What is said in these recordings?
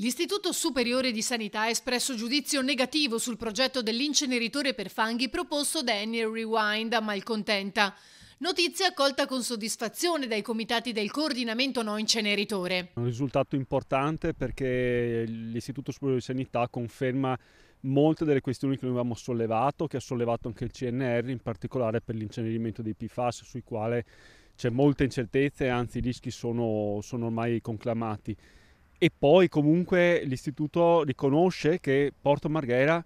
L'Istituto Superiore di Sanità ha espresso giudizio negativo sul progetto dell'inceneritore per fanghi proposto da Enel Rewind a Malcontenta. Notizia accolta con soddisfazione dai comitati del coordinamento no inceneritore. Un risultato importante perché l'Istituto Superiore di Sanità conferma molte delle questioni che noi avevamo sollevato, che ha sollevato anche il CNR, in particolare per l'incenerimento dei PFAS, sui quali c'è molta incertezza e anzi i rischi sono, sono ormai conclamati e poi comunque l'istituto riconosce che Porto Marghera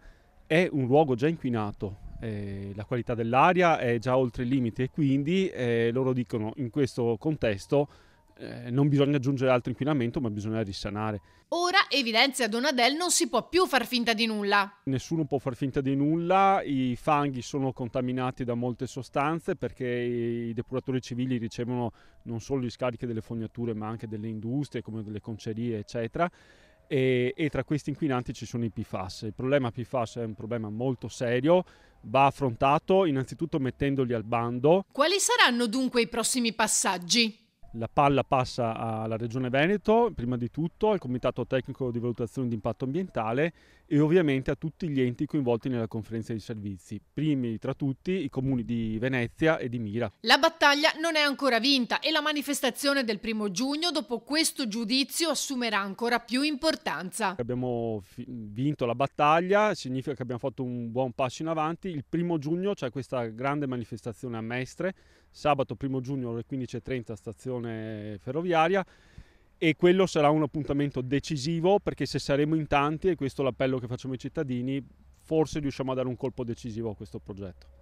è un luogo già inquinato, eh, la qualità dell'aria è già oltre il limite e quindi eh, loro dicono in questo contesto eh, non bisogna aggiungere altro inquinamento, ma bisogna risanare. Ora, evidenzia Donadel, non si può più far finta di nulla. Nessuno può far finta di nulla, i fanghi sono contaminati da molte sostanze perché i depuratori civili ricevono non solo gli scarichi delle fognature, ma anche delle industrie come delle concerie, eccetera. E, e, tra questi inquinanti ci sono i PFAS. Il problema PFAS è un problema molto serio, va affrontato innanzitutto mettendoli al bando. Quali saranno dunque i prossimi passaggi? La palla passa alla Regione Veneto, prima di tutto, al Comitato Tecnico di Valutazione di Impatto Ambientale e ovviamente a tutti gli enti coinvolti nella conferenza di servizi, primi tra tutti i comuni di Venezia e di Mira. La battaglia non è ancora vinta e la manifestazione del primo giugno, dopo questo giudizio, assumerà ancora più importanza. Abbiamo vinto la battaglia, significa che abbiamo fatto un buon passo in avanti. Il primo giugno c'è questa grande manifestazione a Mestre sabato 1 giugno alle 15.30 stazione ferroviaria e quello sarà un appuntamento decisivo perché se saremo in tanti, e questo è l'appello che facciamo ai cittadini, forse riusciamo a dare un colpo decisivo a questo progetto.